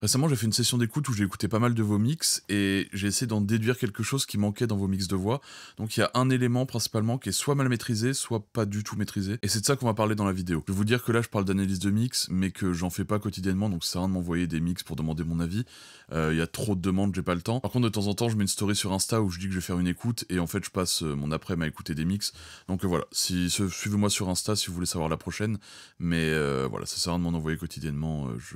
Récemment, j'ai fait une session d'écoute où j'ai écouté pas mal de vos mix et j'ai essayé d'en déduire quelque chose qui manquait dans vos mix de voix. Donc il y a un élément principalement qui est soit mal maîtrisé, soit pas du tout maîtrisé. Et c'est de ça qu'on va parler dans la vidéo. Je vais vous dire que là, je parle d'analyse de mix, mais que j'en fais pas quotidiennement, donc c'est sert rien de m'envoyer des mix pour demander mon avis. Euh, il y a trop de demandes, j'ai pas le temps. Par contre, de temps en temps, je mets une story sur Insta où je dis que je vais faire une écoute et en fait, je passe euh, mon après-midi à écouter des mix. Donc euh, voilà, si, suivez-moi sur Insta si vous voulez savoir la prochaine. Mais voilà, ça sert à rien de m'en envoyer quotidiennement. je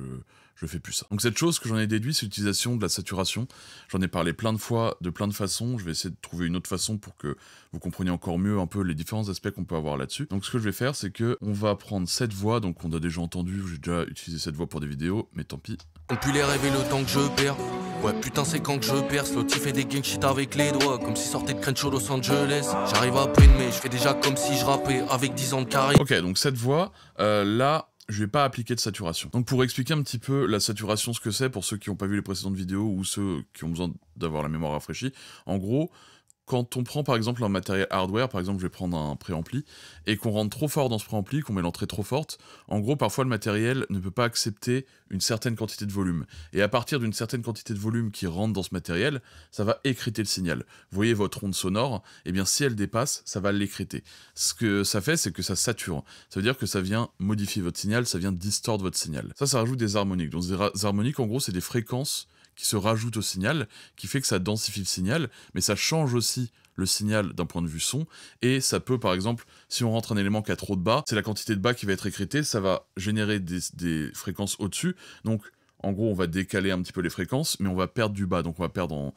je fais plus ça. Donc cette chose que j'en ai déduit, c'est l'utilisation de la saturation. J'en ai parlé plein de fois, de plein de façons. Je vais essayer de trouver une autre façon pour que vous compreniez encore mieux un peu les différents aspects qu'on peut avoir là-dessus. Donc ce que je vais faire, c'est que on va prendre cette voix, donc on a déjà entendu, j'ai déjà utilisé cette voix pour des vidéos, mais tant pis. On peut les rêver le temps que je perds. Ouais, putain, c'est quand que je perds. L'autre, fait des gang shit avec les doigts, comme si sortait de Crenshaw Los Angeles. J'arrive à peine, mais je fais déjà comme si je rappais avec 10 ans de carré. Ok, donc cette voix, euh, là, je vais pas appliquer de saturation. Donc pour expliquer un petit peu la saturation, ce que c'est, pour ceux qui n'ont pas vu les précédentes vidéos ou ceux qui ont besoin d'avoir la mémoire rafraîchie, en gros, quand on prend par exemple un matériel hardware, par exemple je vais prendre un préampli, et qu'on rentre trop fort dans ce préampli, qu'on met l'entrée trop forte, en gros parfois le matériel ne peut pas accepter une certaine quantité de volume. Et à partir d'une certaine quantité de volume qui rentre dans ce matériel, ça va écriter le signal. Vous voyez votre onde sonore, et eh bien si elle dépasse, ça va l'écriter. Ce que ça fait, c'est que ça sature. Ça veut dire que ça vient modifier votre signal, ça vient distordre votre signal. Ça, ça rajoute des harmoniques. Donc des harmoniques, en gros, c'est des fréquences qui se rajoute au signal, qui fait que ça densifie le signal, mais ça change aussi le signal d'un point de vue son, et ça peut par exemple, si on rentre un élément qui a trop de bas, c'est la quantité de bas qui va être écrétée, ça va générer des, des fréquences au-dessus, donc en gros, on va décaler un petit peu les fréquences, mais on va perdre du bas, donc on va perdre en,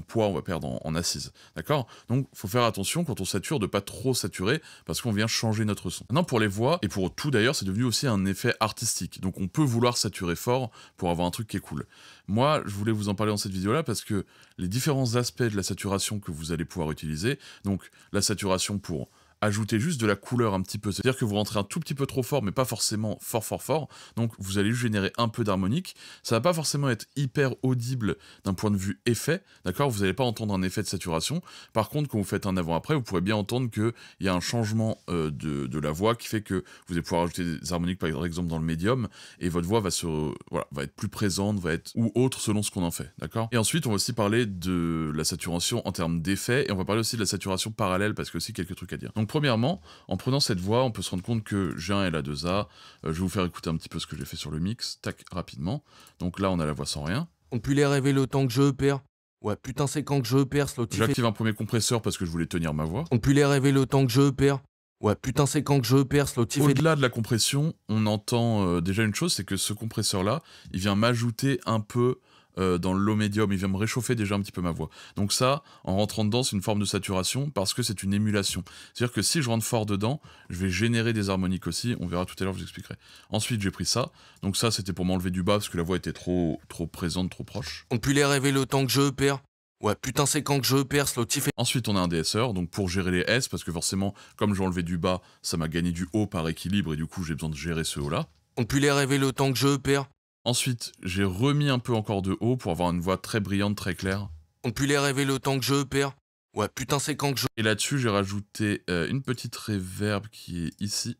poids, on va perdre en, en assise. D'accord Donc, faut faire attention quand on sature de pas trop saturer, parce qu'on vient changer notre son. Maintenant, pour les voix, et pour tout d'ailleurs, c'est devenu aussi un effet artistique. Donc, on peut vouloir saturer fort pour avoir un truc qui est cool. Moi, je voulais vous en parler dans cette vidéo-là, parce que les différents aspects de la saturation que vous allez pouvoir utiliser, donc la saturation pour ajouter juste de la couleur un petit peu. C'est-à-dire que vous rentrez un tout petit peu trop fort, mais pas forcément fort, fort, fort. Donc vous allez générer un peu d'harmonique. Ça va pas forcément être hyper audible d'un point de vue effet, d'accord Vous n'allez pas entendre un effet de saturation. Par contre, quand vous faites un avant-après, vous pourrez bien entendre qu'il y a un changement euh, de, la voix qui fait que vous allez pouvoir ajouter des harmoniques, par exemple, dans le médium, et votre voix va, se, voilà, va être plus présente, va être ou autre selon ce qu'on en fait, d'accord Et ensuite, on va aussi parler de la saturation en termes d'effet, et on va parler aussi de la saturation parallèle, parce que aussi quelques trucs à dire. Donc premièrement, en prenant cette voix, on peut se rendre compte que j'ai un LA2A. Euh, je vais vous faire écouter un petit peu ce que j'ai fait sur le mix, tac, rapidement. Donc là, on a la voix sans rien. On peut les rêver le temps que je perds. Ouais, putain, c'est quand que je perds, Slotif. J'active un premier compresseur parce que je voulais tenir ma voix. On peut les rêver le temps que je perds. Ouais, putain, c'est quand que je perds, Slotif. Au-delà de la compression, on entend euh, déjà une chose, c'est que ce compresseur-là, il vient m'ajouter un peu euh, dans l'eau médium, il vient me réchauffer déjà un petit peu ma voix. Donc ça, en rentrant dedans, c'est une forme de saturation parce que c'est une émulation. C'est-à-dire que si je rentre fort dedans, je vais générer des harmoniques aussi, on verra tout à l'heure, je vous expliquerai. Ensuite, j'ai pris ça. Donc ça, c'était pour m'enlever du bas parce que la voix était trop, trop présente, trop proche. On peut les rêver le temps que je perds. Ouais, putain, c'est quand que je perds, le Ensuite, on a un DSR, donc pour gérer les S, parce que forcément, comme j'ai enlevé du bas, ça m'a gagné du haut par équilibre, et du coup, j'ai besoin de gérer ce haut-là. On peut les rêver le temps que je perds. Ensuite, j'ai remis un peu encore de haut pour avoir une voix très brillante, très claire. On peut les rêver le temps que je perds. Ouais, putain, c'est quand que je. Et là-dessus, j'ai rajouté euh, une petite réverb qui est ici.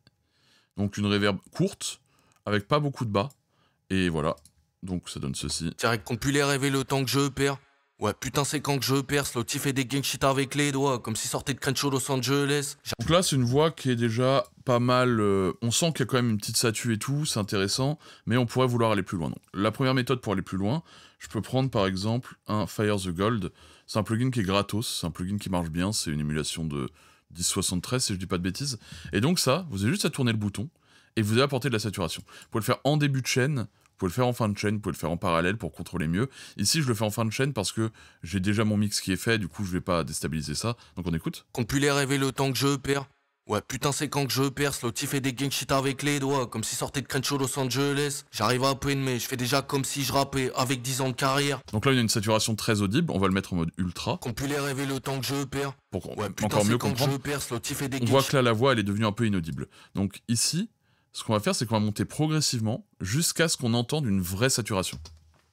Donc une réverb courte, avec pas beaucoup de bas. Et voilà. Donc ça donne ceci. Direct qu'on peut les rêver le temps que je perds. Ouais, putain, c'est quand que je perds. L'autre, et des gang shit avec les doigts, comme si sortait de Crenshaw Los Angeles. Donc là, c'est une voix qui est déjà pas mal. Euh, on sent qu'il y a quand même une petite statue et tout, c'est intéressant, mais on pourrait vouloir aller plus loin. la première méthode pour aller plus loin, je peux prendre par exemple un Fire the Gold. C'est un plugin qui est gratos, c'est un plugin qui marche bien, c'est une émulation de 1073 si je dis pas de bêtises. Et donc ça, vous avez juste à tourner le bouton et vous allez apporter de la saturation. Vous pouvez le faire en début de chaîne, vous pouvez le faire en fin de chaîne, vous pouvez le faire en parallèle pour contrôler mieux. Ici, je le fais en fin de chaîne parce que j'ai déjà mon mix qui est fait, du coup, je vais pas déstabiliser ça. Donc on écoute. Qu'on puisse les rêver le temps que je perds. Ouais, putain, c'est quand que je perce, l'autre fait des gang shit avec les doigts, comme si sortait de Crenshaw Los Angeles. J'arrive à peine, mais je fais déjà comme si je rappais, avec 10 ans de carrière. Donc là, il y a une saturation très audible, on va le mettre en mode ultra. Qu'on puisse les rêver le temps que je perds. Pour ouais, putain, encore mieux quand comprendre. je des On voit que là, la voix, elle est devenue un peu inaudible. Donc ici, ce qu'on va faire, c'est qu'on va monter progressivement jusqu'à ce qu'on entende une vraie saturation.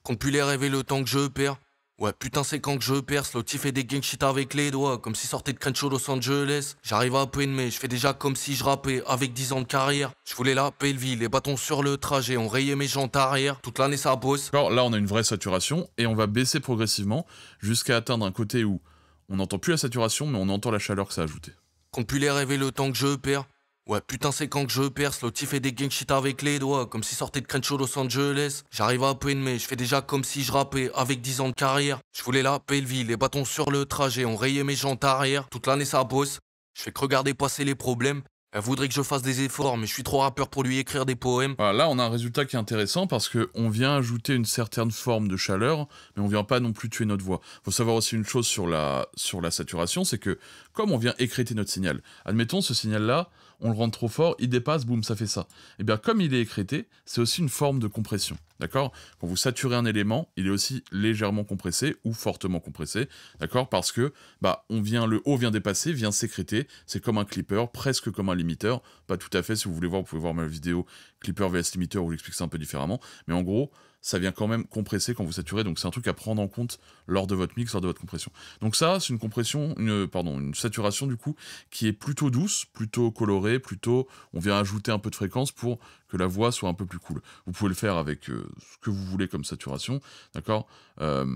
Qu'on puisse les rêver le temps que je perds. Ouais, putain, c'est quand que je perce, le fait des gang shit avec les doigts, comme si sortait de Crenshaw Los Angeles. J'arrive à peine, mais je fais déjà comme si je rapais, avec 10 ans de carrière. Je voulais la vie, les bâtons sur le trajet, on rayait mes jantes arrière, toute l'année ça bosse. Alors là, on a une vraie saturation, et on va baisser progressivement, jusqu'à atteindre un côté où on n'entend plus la saturation, mais on entend la chaleur que ça a ajouté. Qu'on puisse les rêver le temps que je perds, Ouais, putain, c'est quand que je perce, l'autre fait des gang shit avec les doigts, comme si sortait de Crenshaw Los Angeles. J'arrive à peine, mais je fais déjà comme si je rappais, avec 10 ans de carrière. Je voulais la vie, les bâtons sur le trajet, on rayait mes jantes arrière. Toute l'année, ça bosse. Je fais que regarder passer les problèmes. Elle voudrait que je fasse des efforts, mais je suis trop rappeur pour lui écrire des poèmes. là, on a un résultat qui est intéressant parce qu'on vient ajouter une certaine forme de chaleur, mais on vient pas non plus tuer notre voix. Faut savoir aussi une chose sur la, sur la saturation, c'est que comme on vient écréter notre signal, admettons ce signal-là, on le rend trop fort, il dépasse, boum, ça fait ça. Et eh bien comme il est écrété, c'est aussi une forme de compression. D'accord Quand vous saturez un élément, il est aussi légèrement compressé ou fortement compressé. D'accord Parce que bah, on vient, le haut vient dépasser, vient sécréter. C'est comme un clipper, presque comme un limiteur. Pas tout à fait, si vous voulez voir, vous pouvez voir ma vidéo Clipper vs Limiter, où l'explique ça un peu différemment. Mais en gros, ça vient quand même compresser quand vous saturez, donc c'est un truc à prendre en compte lors de votre mix, lors de votre compression. Donc ça, c'est une compression, une, pardon, une saturation du coup, qui est plutôt douce, plutôt colorée, plutôt, on vient ajouter un peu de fréquence pour que la voix soit un peu plus cool. Vous pouvez le faire avec euh, ce que vous voulez comme saturation, d'accord euh,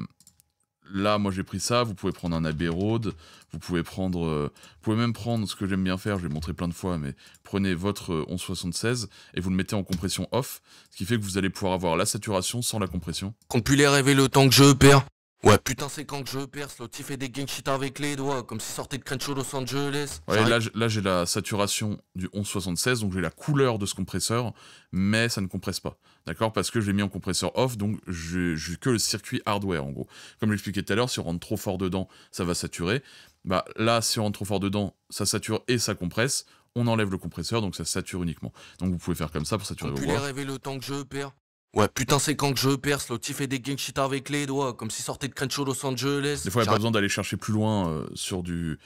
là, moi j'ai pris ça, vous pouvez prendre un Abbey Road, vous pouvez prendre, euh, vous pouvez même prendre ce que j'aime bien faire, je l'ai montré plein de fois, mais prenez votre 1176 euh, et vous le mettez en compression off, ce qui fait que vous allez pouvoir avoir la saturation sans la compression. Qu'on les rêver le temps que je perds. Ouais, putain, c'est quand que je perds. l'autre il fait des gang shit avec les doigts, comme s'il sortait de Crenshaw Los Angeles. là, j'ai la saturation du 1176, donc j'ai la couleur de ce compresseur, mais ça ne compresse pas. D'accord Parce que je l'ai mis en compresseur off, donc j'ai que le circuit hardware en gros. Comme je l'expliquais tout à l'heure, si on rentre trop fort dedans, ça va saturer. Bah là, si on rentre trop fort dedans, ça sature et ça compresse. On enlève le compresseur, donc ça sature uniquement. Donc vous pouvez faire comme ça pour saturer on vos les rêver le temps que je perds. Ouais, putain, c'est quand que je perce, l'autre, il fait des gang shit avec les doigts, comme s'il sortait de Crenshaw Los Angeles. Des fois, il n'y a pas besoin d'aller chercher plus loin euh, sur du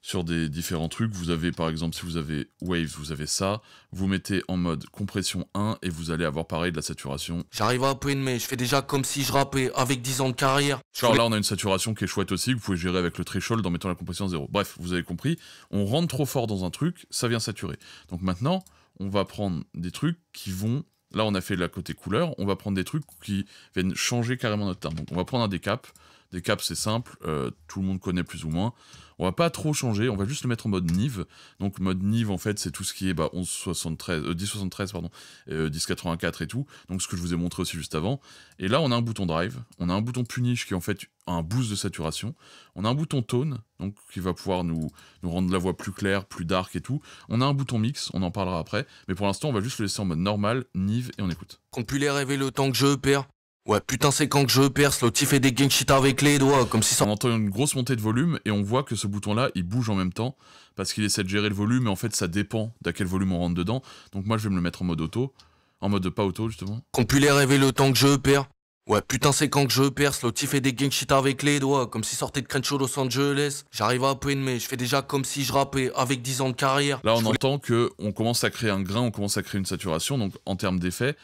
sur des différents trucs. Vous avez par exemple, si vous avez Waves, vous avez ça. Vous mettez en mode compression 1 et vous allez avoir pareil de la saturation. J'arrive à peine, mais je fais déjà comme si je rappais avec 10 ans de carrière. Genre là, on a une saturation qui est chouette aussi. Vous pouvez gérer avec le threshold en mettant la compression 0. Bref, vous avez compris. On rentre trop fort dans un truc, ça vient saturer. Donc maintenant, on va prendre des trucs qui vont Là, on a fait la côté couleur. On va prendre des trucs qui viennent changer carrément notre teint. Donc, on va prendre un décap. Décap, c'est simple. Euh, tout le monde connaît plus ou moins. On va pas trop changer, on va juste le mettre en mode Nive. Donc mode Nive, en fait, c'est tout ce qui est 1073, bah, euh, pardon, 1084 euh, et tout. Donc ce que je vous ai montré aussi juste avant. Et là, on a un bouton Drive, on a un bouton Punish qui en fait un boost de saturation. On a un bouton Tone, donc qui va pouvoir nous, rendre la voix plus claire, plus dark et tout. On a un bouton Mix, on en parlera après. Mais pour l'instant, on va juste le laisser en mode normal, Nive et on écoute. Qu'on puisse les rêver le temps que je perds. Ouais, putain, c'est quand que je perce, le fait des shit avec les doigts, comme si ça... On entend une grosse montée de volume, et on voit que ce bouton-là, il bouge en même temps, parce qu'il essaie de gérer le volume, et en fait, ça dépend d'à quel volume on rentre dedans. Donc moi, je vais me le mettre en mode auto, en mode pas auto, justement. Qu'on puisse les rêver le temps que je perds. Ouais, putain, c'est quand que je perce, le fait des shit avec les doigts, comme si sortait de Crenshaw Los Angeles. J'arrive à peine, mais je fais déjà comme si je rappais, avec 10 ans de carrière. Là, on entend que on commence à créer un grain, on commence à créer une saturation, donc en termes d'effet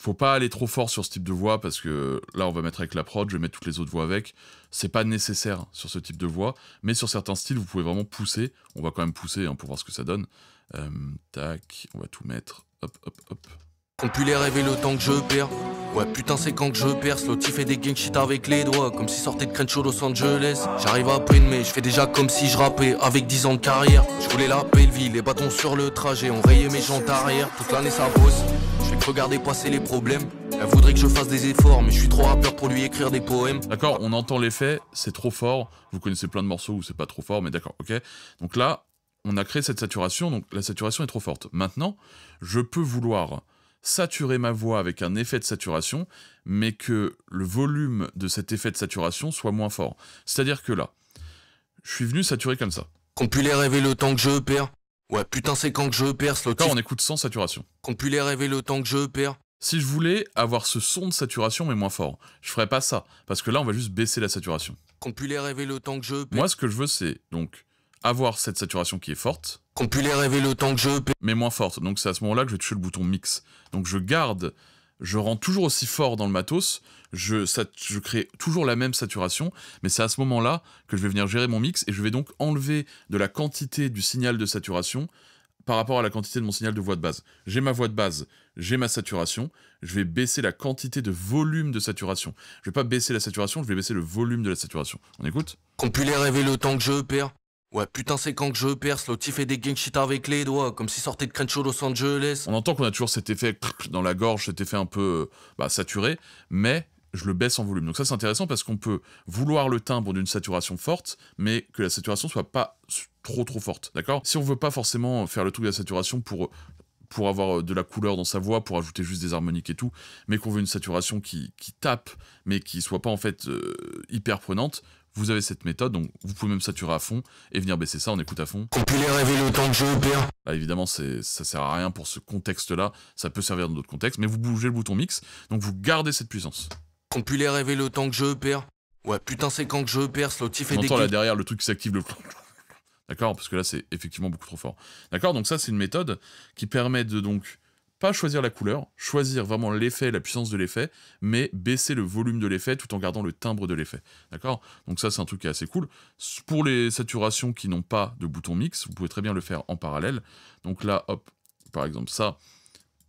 faut pas aller trop fort sur ce type de voix parce que là on va mettre avec la prod, je vais mettre toutes les autres voix avec. C'est pas nécessaire sur ce type de voix, mais sur certains styles vous pouvez vraiment pousser. On va quand même pousser hein, pour voir ce que ça donne. Euh, tac, on va tout mettre. Hop, hop, hop. On pu les rêver le temps que je perds. Ouais, putain, c'est quand que je perds. Slotty fait des gang avec les doigts. Comme si sortait de Crenshaw Los Angeles. J'arrive à peine, mais je fais déjà comme si je rappais. Avec 10 ans de carrière, je voulais la belle vie. Les bâtons sur le trajet ont rayé mes jantes arrière. Toute l'année, ça bosse. Regardez regarder passer les problèmes. Elle voudrait que je fasse des efforts, mais je suis trop rappeur pour lui écrire des poèmes. D'accord, on entend l'effet, c'est trop fort. Vous connaissez plein de morceaux où c'est pas trop fort, mais d'accord, ok. Donc là, on a créé cette saturation, donc la saturation est trop forte. Maintenant, je peux vouloir saturer ma voix avec un effet de saturation, mais que le volume de cet effet de saturation soit moins fort. C'est-à-dire que là, je suis venu saturer comme ça. Qu'on puisse rêver le temps que je perds. Ouais, putain, c'est quand que je perds le temps. on écoute sans saturation. les rêver le temps que je perds. Si je voulais avoir ce son de saturation mais moins fort, je ferais pas ça parce que là on va juste baisser la saturation. Qu'on les rêver le temps que je perds. Moi ce que je veux c'est donc avoir cette saturation qui est forte. Qu'on les rêver le temps que je perds. Mais moins forte. Donc c'est à ce moment-là que je vais toucher le bouton mix. Donc je garde je rends toujours aussi fort dans le matos, je, crée toujours la même saturation, mais c'est à ce moment-là que je vais venir gérer mon mix et je vais donc enlever de la quantité du signal de saturation par rapport à la quantité de mon signal de voix de base. J'ai ma voix de base, j'ai ma saturation, je vais baisser la quantité de volume de saturation. Je vais pas baisser la saturation, je vais baisser le volume de la saturation. On écoute Qu'on puisse le temps que je perds. Ouais, putain, c'est quand que je perce, le fait des gang shit avec les doigts, comme si sortait de Crenshaw Los Angeles. On entend qu'on a toujours cet effet dans la gorge, cet effet un peu euh, bah, saturé, mais je le baisse en volume. Donc ça c'est intéressant parce qu'on peut vouloir le timbre d'une saturation forte, mais que la saturation soit pas trop trop forte, d'accord Si on veut pas forcément faire le truc de la saturation pour pour avoir euh, de la couleur dans sa voix, pour ajouter juste des harmoniques et tout, mais qu'on veut une saturation qui, tape, mais qui soit pas en fait euh, hyper prenante, vous avez cette méthode, donc vous pouvez même saturer à fond et venir baisser ça, on écoute à fond. les rêver le temps que je per bah, évidemment, ça sert à rien pour ce contexte-là, ça peut servir dans d'autres contextes, mais vous bougez le bouton mix, donc vous gardez cette puissance. les rêver le temps que je perds. Ouais, putain, c'est quand que je perds, Slotif et On entend là derrière le truc qui s'active le. D'accord Parce que là, c'est effectivement beaucoup trop fort. D'accord Donc, ça, c'est une méthode qui permet de donc pas choisir la couleur, choisir vraiment l'effet, la puissance de l'effet, mais baisser le volume de l'effet tout en gardant le timbre de l'effet. D'accord Donc ça, c'est un truc qui est assez cool. Pour les saturations qui n'ont pas de bouton mix, vous pouvez très bien le faire en parallèle. Donc là, hop, par exemple ça,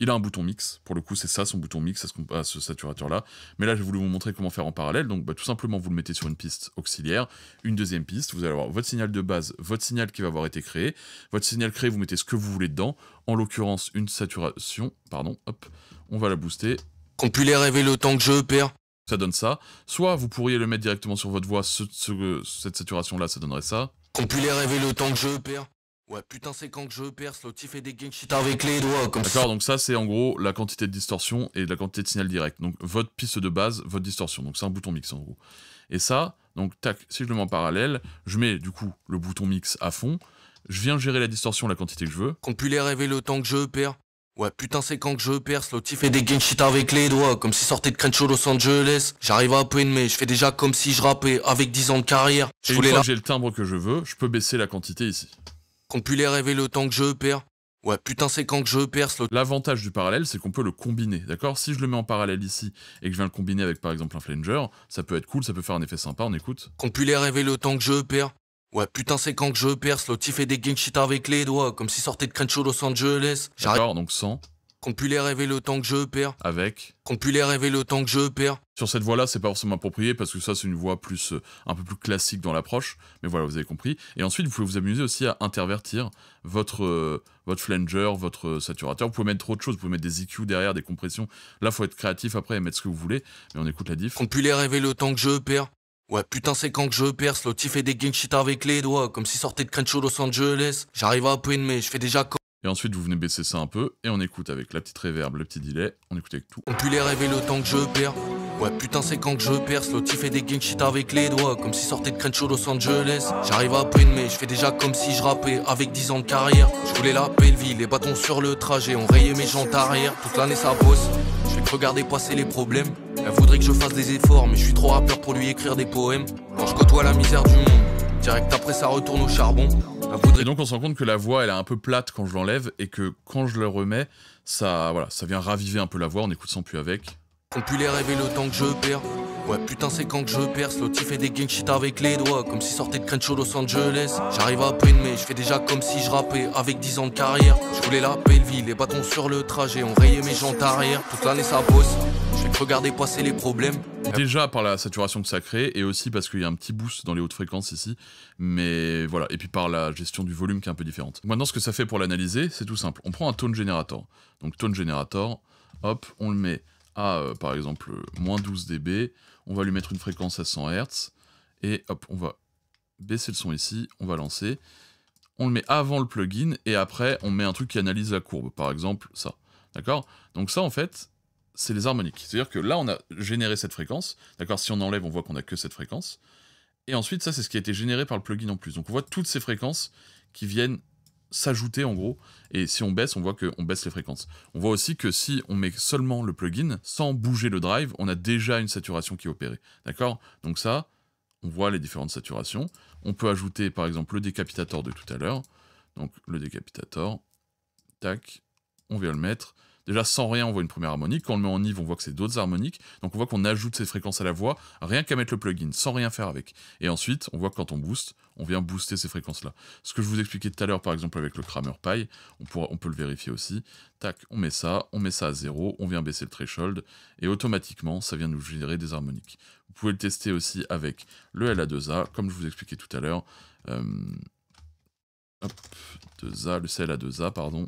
il a un bouton mix, pour le coup c'est ça son bouton mix à ce, ah, saturateur là, mais là je voulais vous montrer comment faire en parallèle, donc bah, tout simplement vous le mettez sur une piste auxiliaire, une deuxième piste, vous allez avoir votre signal de base, votre signal qui va avoir été créé, votre signal créé vous mettez ce que vous voulez dedans, en l'occurrence une saturation, pardon, hop, on va la booster. rêver le temps que je perds ça donne ça. Soit vous pourriez le mettre directement sur votre voix, ce, cette saturation-là, ça donnerait ça. rêver le temps que je perds Ouais, putain, c'est quand que je perce, le fait des gang shit avec les doigts, D'accord, donc ça, c'est en gros la quantité de distorsion et la quantité de signal direct. Donc, votre piste de base, votre distorsion. Donc, c'est un bouton mix, en gros. Et ça, donc, tac, si je le mets en parallèle, je mets, du coup, le bouton mix à fond. Je viens gérer la distorsion, la quantité que je veux. les rêver le temps que je perds. Ouais, putain, c'est quand que je perce, le fait des gang shit avec les doigts, comme si sortait de Crenshaw Los Angeles. J'arrive à peine, mais je fais déjà comme si je rappais, avec 10 ans de carrière. Je et voulais une j'ai le timbre que je veux, je peux baisser la quantité ici les rêver le temps que je perds. Ouais, putain, c'est quand que je perds, L'avantage du parallèle, c'est qu'on peut le combiner, d'accord Si je le mets en parallèle ici et que je viens le combiner avec par exemple un flanger, ça peut être cool, ça peut faire un effet sympa, on écoute. les rêver le temps que je perds. Ouais, putain, c'est quand que je perds, le tif et des gang shit avec les doigts, comme s'il sortait de Crenshaw Los Angeles. D'accord, donc 100 qu'on puisse les rêver le temps que je perds. Avec Qu'on puisse les rêver le temps que je perds. Sur cette voie-là, c'est pas forcément approprié parce que ça, c'est une voix plus euh, un peu plus classique dans l'approche. Mais voilà, vous avez compris. Et ensuite, vous pouvez vous amuser aussi à intervertir votre, euh, votre flanger, votre euh, saturateur. Vous pouvez mettre trop de choses. Vous pouvez mettre des EQ derrière, des compressions. Là, faut être créatif après et mettre ce que vous voulez. Mais on écoute la diff. Qu'on puisse les rêver le temps que je perds. Ouais, putain, c'est quand que je perds. Slotty fait des gang shit avec les doigts. Comme si sortait de Crenshaw Los Angeles. J'arrive à peine, mais je fais déjà et ensuite, vous venez baisser ça un peu, et on écoute avec la petite reverb, le petit delay, on écoute avec tout. On pue les rêver le temps que je perds. Ouais, putain, c'est quand que je perce. L'autre, fait des gang shit avec les doigts, comme si sortait de Crenshaw Los Angeles. J'arrive à peine, mais je fais déjà comme si je rappais avec 10 ans de carrière. Je voulais la belle vie, les bâtons sur le trajet, on rayait mes jantes arrière. Toute l'année, ça bosse. Je vais regarder passer les problèmes. Elle voudrait que je fasse des efforts, mais je suis trop rappeur pour lui écrire des poèmes. Quand je côtoie la misère du monde, direct après, ça retourne au charbon. Bah, et donc on se rend compte que la voix elle est un peu plate quand je l'enlève et que quand je le remets, ça, voilà, ça vient raviver un peu la voix, on écoute sans plus avec. On pu les rêver le temps que je perds. Ouais putain c'est quand que je perce, l'autre fait des gang shit avec les doigts Comme si sortait de Crenshaw Los Angeles J'arrive à peine mais je fais déjà comme si je rappais Avec 10 ans de carrière Je voulais la belle vie, les bâtons sur le trajet On rayait mes jantes arrière Toute l'année ça bosse Je vais regarder passer les problèmes Déjà par la saturation que ça crée et aussi parce qu'il y a un petit boost dans les hautes fréquences ici. Mais voilà, et puis par la gestion du volume qui est un peu différente. Maintenant, ce que ça fait pour l'analyser, c'est tout simple. On prend un tone generator. Donc tone generator, hop, on le met à euh, par exemple moins 12 dB. On va lui mettre une fréquence à 100 Hz. Et hop, on va baisser le son ici, on va lancer. On le met avant le plugin et après on met un truc qui analyse la courbe, par exemple ça. D'accord Donc ça en fait, c'est les harmoniques. C'est-à-dire que là, on a généré cette fréquence. D'accord Si on enlève, on voit qu'on a que cette fréquence. Et ensuite, ça, c'est ce qui a été généré par le plugin en plus. Donc, on voit toutes ces fréquences qui viennent s'ajouter en gros. Et si on baisse, on voit qu'on baisse les fréquences. On voit aussi que si on met seulement le plugin, sans bouger le drive, on a déjà une saturation qui est opérée. D'accord Donc ça, on voit les différentes saturations. On peut ajouter par exemple le décapitator de tout à l'heure. Donc le décapitator, tac, on vient le mettre. Déjà, sans rien, on voit une première harmonique. Quand on le met en IV on voit que c'est d'autres harmoniques. Donc, on voit qu'on ajoute ces fréquences à la voix, rien qu'à mettre le plugin, sans rien faire avec. Et ensuite, on voit que quand on booste, on vient booster ces fréquences-là. Ce que je vous expliquais tout à l'heure, par exemple, avec le Kramer Pie, on, peut le vérifier aussi. Tac, on met ça, on met ça à zéro, on vient baisser le threshold, et automatiquement, ça vient nous générer des harmoniques. Vous pouvez le tester aussi avec le LA2A, comme je vous expliquais tout à l'heure. Euh, hop, 2A, le CLA2A, pardon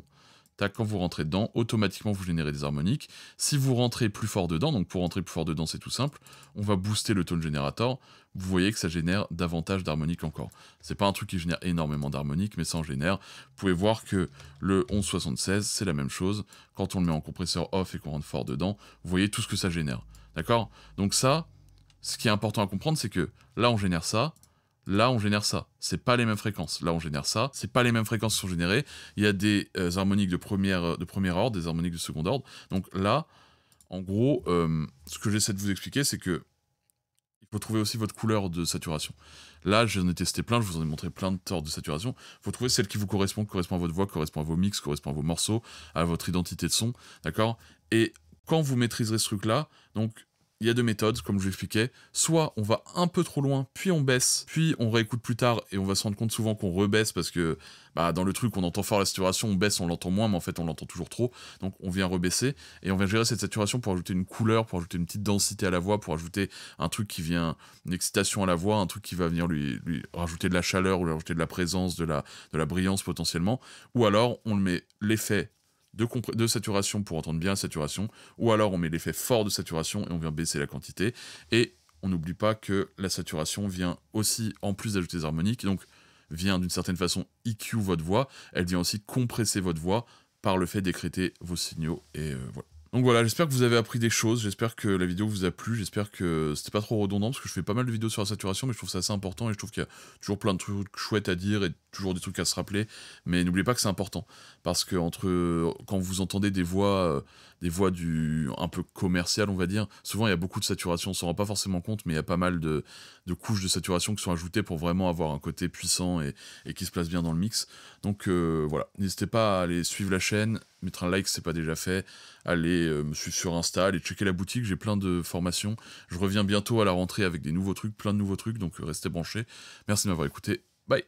quand vous rentrez dedans, automatiquement vous générez des harmoniques. Si vous rentrez plus fort dedans, donc pour rentrer plus fort dedans c'est tout simple, on va booster le tone generator, vous voyez que ça génère davantage d'harmoniques encore. C'est pas un truc qui génère énormément d'harmoniques, mais ça en génère. Vous pouvez voir que le 1176, c'est la même chose. Quand on le met en compresseur off et qu'on rentre fort dedans, vous voyez tout ce que ça génère. D'accord Donc ça, ce qui est important à comprendre, c'est que là on génère ça, là on génère ça. C'est pas les mêmes fréquences. Là on génère ça. C'est pas les mêmes fréquences qui sont générées. Il y a des euh, harmoniques de, première, euh, de premier ordre, des harmoniques de second ordre. Donc là, en gros, euh, ce que j'essaie de vous expliquer, c'est que il faut trouver aussi votre couleur de saturation. Là, j'en ai testé plein, je vous en ai montré plein de torts de saturation. Il faut trouver celle qui vous correspond, qui correspond à votre voix, qui correspond à vos mix, qui correspond à vos morceaux, à votre identité de son, d'accord Et quand vous maîtriserez ce truc-là, donc il y a deux méthodes, comme je l'expliquais. Soit on va un peu trop loin, puis on baisse, puis on réécoute plus tard et on va se rendre compte souvent qu'on rebaisse parce que bah, dans le truc, on entend fort la saturation, on baisse, on l'entend moins, mais en fait, on l'entend toujours trop. Donc, on vient rebaisser et on vient gérer cette saturation pour ajouter une couleur, pour ajouter une petite densité à la voix, pour ajouter un truc qui vient, une excitation à la voix, un truc qui va venir lui, rajouter de la chaleur ou lui rajouter de la présence, de la, de la brillance potentiellement. Ou alors, on le met l'effet de, saturation pour entendre bien la saturation, ou alors on met l'effet fort de saturation et on vient baisser la quantité. Et on n'oublie pas que la saturation vient aussi, en plus d'ajouter des harmoniques, donc vient d'une certaine façon IQ e votre voix, elle vient aussi compresser votre voix par le fait d'écréter vos signaux et euh, voilà. Donc voilà, j'espère que vous avez appris des choses, j'espère que la vidéo vous a plu, j'espère que c'était pas trop redondant parce que je fais pas mal de vidéos sur la saturation mais je trouve ça assez important et je trouve qu'il y a toujours plein de trucs chouettes à dire et toujours des trucs à se rappeler, mais n'oubliez pas que c'est important parce que entre euh, quand vous entendez des voix euh, des voix du, un peu commercial, on va dire. Souvent, il y a beaucoup de saturation, on s'en rend pas forcément compte, mais il y a pas mal de, couches de saturation qui sont ajoutées pour vraiment avoir un côté puissant et, qui se place bien dans le mix. Donc euh, voilà, n'hésitez pas à aller suivre la chaîne, mettre un like si c'est pas déjà fait, aller euh, me suivre sur Insta, aller checker la boutique, j'ai plein de formations. Je reviens bientôt à la rentrée avec des nouveaux trucs, plein de nouveaux trucs, donc euh, restez branchés. Merci de m'avoir écouté, bye